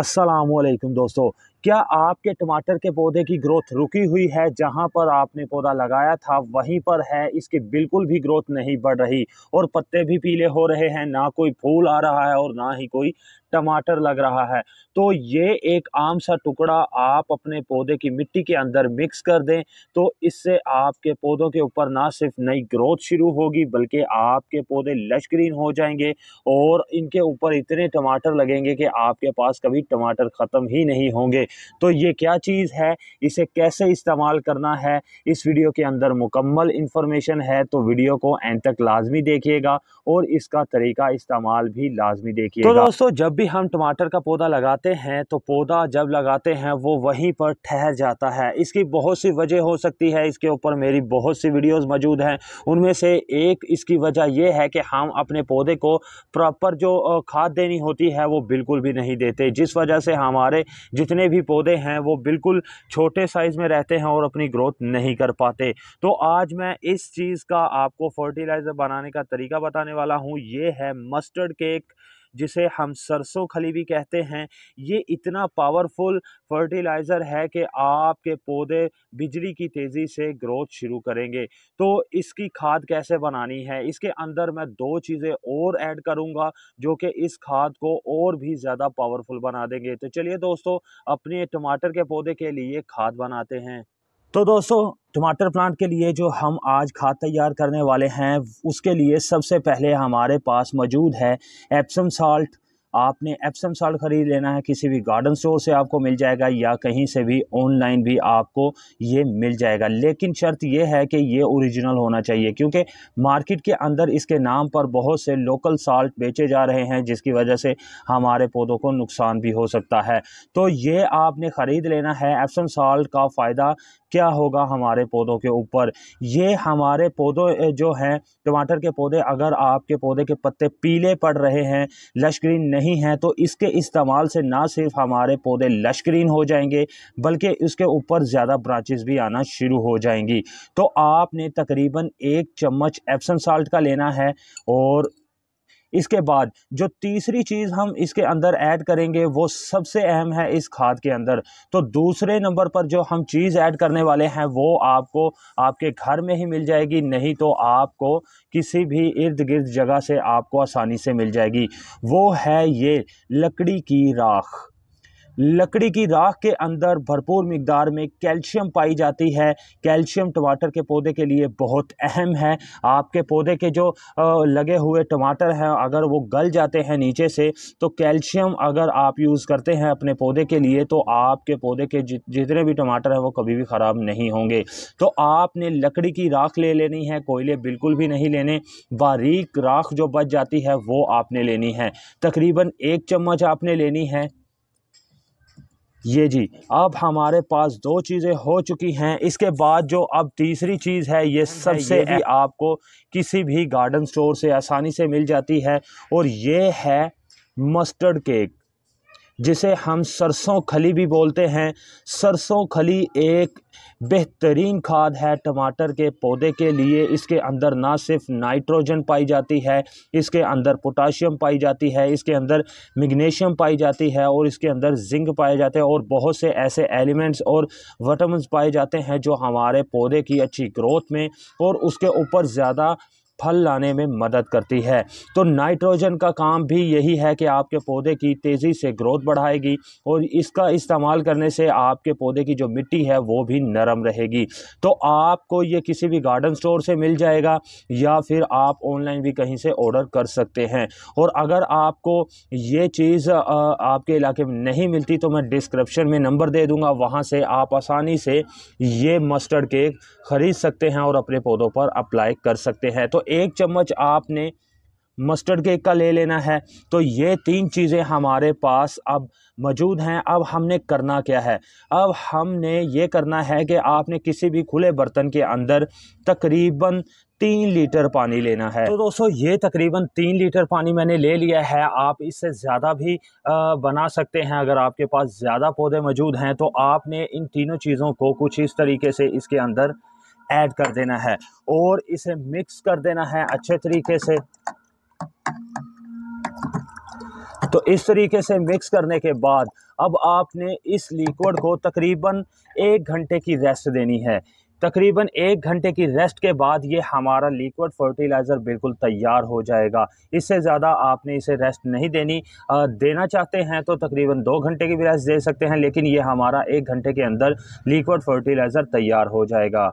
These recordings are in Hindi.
असलकुम दोस्तों क्या आपके टमाटर के पौधे की ग्रोथ रुकी हुई है जहां पर आपने पौधा लगाया था वहीं पर है इसकी बिल्कुल भी ग्रोथ नहीं बढ़ रही और पत्ते भी पीले हो रहे हैं ना कोई फूल आ रहा है और ना ही कोई टमाटर लग रहा है तो ये एक आम सा टुकड़ा आप अपने पौधे की मिट्टी के अंदर मिक्स कर दें तो इससे आपके पौधों के ऊपर ना सिर्फ नई ग्रोथ शुरू होगी बल्कि आपके पौधे लशक्रीन हो जाएंगे और इनके ऊपर इतने टमाटर लगेंगे कि आपके पास कभी टमाटर ख़त्म ही नहीं होंगे तो ये क्या चीज़ है इसे कैसे इस्तेमाल करना है इस वीडियो के अंदर मुकम्मल इन्फॉर्मेशन है तो वीडियो को एंड तक लाजमी देखिएगा और इसका तरीका इस्तेमाल भी लाजमी देखिए तो दोस्तों जब भी हम टमाटर का पौधा लगाते हैं तो पौधा जब लगाते हैं वो वहीं पर ठहर जाता है इसकी बहुत सी वजह हो सकती है इसके ऊपर मेरी बहुत सी वीडियोज मौजूद हैं उनमें से एक इसकी वजह यह है कि हम अपने पौधे को प्रॉपर जो खाद देनी होती है वो बिल्कुल भी नहीं देते जिस वजह से हमारे जितने भी भी पौधे हैं वो बिल्कुल छोटे साइज़ में रहते हैं और अपनी ग्रोथ नहीं कर पाते तो आज मैं इस चीज़ का आपको फर्टिलाइज़र बनाने का तरीका बताने वाला हूँ ये है मस्टर्ड केक जिसे हम सरसों खली भी कहते हैं ये इतना पावरफुल फर्टिलाइज़र है कि आपके पौधे बिजली की तेज़ी से ग्रोथ शुरू करेंगे तो इसकी खाद कैसे बनानी है इसके अंदर मैं दो चीज़ें और ऐड करूँगा जो कि इस खाद को और भी ज़्यादा पावरफुल बना देंगे तो चलिए दोस्तों अपने टमाटर के पौधे के लिए खाद बनाते हैं तो दोस्तों टमाटर प्लांट के लिए जो हम आज खाद तैयार करने वाले हैं उसके लिए सबसे पहले हमारे पास मौजूद है एप्सम साल्ट आपने एप्सम साल्ट ख़रीद लेना है किसी भी गार्डन स्टोर से आपको मिल जाएगा या कहीं से भी ऑनलाइन भी आपको ये मिल जाएगा लेकिन शर्त यह है कि ये ओरिजिनल होना चाहिए क्योंकि मार्केट के अंदर इसके नाम पर बहुत से लोकल साल्ट बेचे जा रहे हैं जिसकी वजह से हमारे पौधों को नुकसान भी हो सकता है तो ये आपने ख़रीद लेना है एप्सम साल्ट का फ़ायदा क्या होगा हमारे पौधों के ऊपर ये हमारे पौधों जो हैं टमाटर के पौधे अगर आपके पौधे के पत्ते पीले पड़ रहे हैं लश्करी नहीं नहीं है तो इसके इस्तेमाल से ना सिर्फ हमारे पौधे लश्करीन हो जाएंगे बल्कि उसके ऊपर ज़्यादा ब्रांचेस भी आना शुरू हो जाएंगी तो आपने तकरीबन एक चम्मच एप्सन साल्ट का लेना है और इसके बाद जो तीसरी चीज़ हम इसके अंदर ऐड करेंगे वो सबसे अहम है इस खाद के अंदर तो दूसरे नंबर पर जो हम चीज़ ऐड करने वाले हैं वो आपको आपके घर में ही मिल जाएगी नहीं तो आपको किसी भी इर्द गिर्द जगह से आपको आसानी से मिल जाएगी वो है ये लकड़ी की राख लकड़ी की राख के अंदर भरपूर मकदार में कैल्शियम पाई जाती है कैल्शियम टमाटर के पौधे के लिए बहुत अहम है आपके पौधे के जो लगे हुए टमाटर हैं अगर वो गल जाते हैं नीचे से तो कैल्शियम अगर आप यूज़ करते हैं अपने पौधे के लिए तो आपके पौधे के जितने भी टमाटर हैं वो कभी भी ख़राब नहीं होंगे तो आपने लकड़ी की राख ले लेनी है कोयले बिल्कुल भी नहीं लेने बारीक राख जो बच जाती है वो आपने लेनी है तकरीबन एक चम्मच आपने लेनी है ये जी अब हमारे पास दो चीज़ें हो चुकी हैं इसके बाद जो अब तीसरी चीज़ है ये हाँ सबसे भी आपको किसी भी गार्डन स्टोर से आसानी से मिल जाती है और ये है मस्टर्ड केक जिसे हम सरसों खली भी बोलते हैं सरसों खली एक बेहतरीन खाद है टमाटर के पौधे के लिए इसके अंदर ना सिर्फ नाइट्रोजन पाई जाती है इसके अंदर पोटाशियम पाई जाती है इसके अंदर मैग्नीशियम पाई जाती है और इसके अंदर जिंक पाए जाते हैं और बहुत से ऐसे एलिमेंट्स और वटामस पाए जाते हैं जो हमारे पौधे की अच्छी ग्रोथ में और उसके ऊपर ज़्यादा फल लाने में मदद करती है तो नाइट्रोजन का काम भी यही है कि आपके पौधे की तेज़ी से ग्रोथ बढ़ाएगी और इसका इस्तेमाल करने से आपके पौधे की जो मिट्टी है वो भी नरम रहेगी तो आपको ये किसी भी गार्डन स्टोर से मिल जाएगा या फिर आप ऑनलाइन भी कहीं से ऑर्डर कर सकते हैं और अगर आपको ये चीज़ आपके इलाके में नहीं मिलती तो मैं डिस्क्रिप्शन में नंबर दे दूँगा वहाँ से आप आसानी से ये मस्टर्ड केक ख़रीद सकते हैं और अपने पौधों पर अप्लाई कर सकते हैं तो एक चम्मच आपने मस्टर्ड केक का ले लेना है तो ये तीन चीज़ें हमारे पास अब मौजूद हैं अब हमने करना क्या है अब हमने ये करना है कि आपने किसी भी खुले बर्तन के अंदर तकरीबन तीन लीटर पानी लेना है तो दोस्तों ये तकरीबन तीन लीटर पानी मैंने ले लिया है आप इससे ज़्यादा भी बना सकते हैं अगर आपके पास ज़्यादा पौधे मौजूद हैं तो आपने इन तीनों चीज़ों को कुछ इस तरीके से इसके अंदर ऐड कर देना है और इसे मिक्स कर देना है अच्छे तरीके से तो इस तरीके से मिक्स करने के बाद अब आपने इस लिक्विड को तकरीबन एक घंटे की रेस्ट देनी है तकरीबन एक घंटे की रेस्ट के बाद ये हमारा लिक्विड फर्टिलाइज़र बिल्कुल तैयार हो जाएगा इससे ज़्यादा आपने इसे रेस्ट नहीं देनी आ, देना चाहते हैं तो तकरीबन दो घंटे की भी रेस्ट दे सकते हैं लेकिन ये हमारा एक घंटे के अंदर लिक्विड फर्टिलाइज़र तैयार हो जाएगा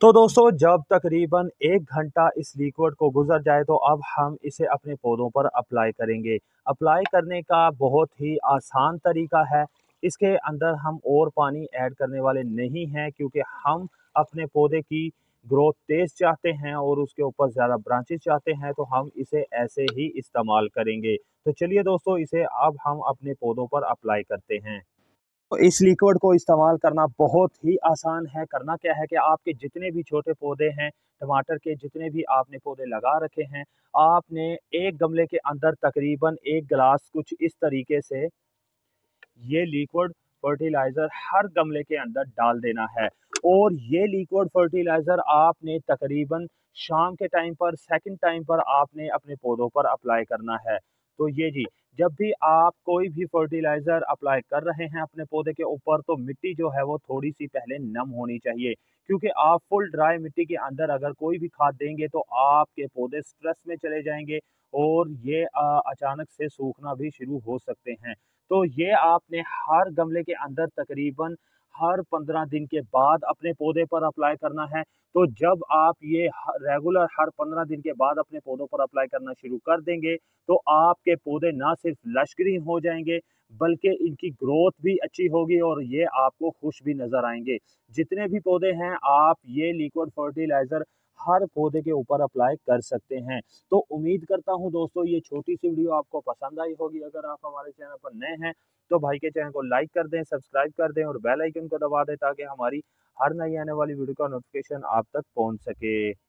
तो दोस्तों जब तकरीबन एक घंटा इस लिक्विड को गुजर जाए तो अब हम इसे अपने पौधों पर अप्लाई करेंगे अप्लाई करने का बहुत ही आसान तरीका है इसके अंदर हम और पानी ऐड करने वाले नहीं हैं क्योंकि हम अपने पौधे की ग्रोथ तेज़ चाहते हैं और उसके ऊपर ज़्यादा ब्रांचेज चाहते हैं तो हम इसे ऐसे ही इस्तेमाल करेंगे तो चलिए दोस्तों इसे अब हम अपने पौधों पर अप्लाई करते हैं तो इस लिक्विड को इस्तेमाल करना बहुत ही आसान है करना क्या है कि आपके जितने भी छोटे पौधे हैं टमाटर के जितने भी आपने पौधे लगा रखे हैं आपने एक गमले के अंदर तकरीबन एक गिलास कुछ इस तरीके से ये लिक्विड फर्टिलाइज़र हर गमले के अंदर डाल देना है और ये लिक्विड फर्टिलाइज़र आपने तकरीबन शाम के टाइम पर सेकंड टाइम पर आपने अपने पौधों पर अप्लाई करना है तो ये जी जब भी आप कोई भी फर्टिलाइज़र अप्लाई कर रहे हैं अपने पौधे के ऊपर तो मिट्टी जो है वो थोड़ी सी पहले नम होनी चाहिए क्योंकि आप फुल ड्राई मिट्टी के अंदर अगर कोई भी खाद देंगे तो आपके पौधे स्ट्रेस में चले जाएंगे और ये अचानक से सूखना भी शुरू हो सकते हैं तो ये आपने हर गमले के अंदर तकरीबन हर पंद्रह दिन के बाद अपने पौधे पर अप्लाई करना है तो जब आप ये रेगुलर हर पंद्रह दिन के बाद अपने पौधों पर अप्लाई करना शुरू कर देंगे तो आपके पौधे ना सिर्फ लश ग्रीन हो जाएंगे बल्कि इनकी ग्रोथ भी अच्छी होगी और ये आपको खुश भी नज़र आएंगे जितने भी पौधे हैं आप ये लिक्विड फर्टिलाइज़र हर पौधे के ऊपर अप्लाई कर सकते हैं तो उम्मीद करता हूँ दोस्तों ये छोटी सी वीडियो आपको पसंद आई होगी अगर आप हमारे चैनल पर नए हैं तो भाई के चैनल को लाइक कर दें सब्सक्राइब कर दें और बेल आइकन को दबा दें ताकि हमारी हर नई आने वाली वीडियो का नोटिफिकेशन आप तक पहुंच सके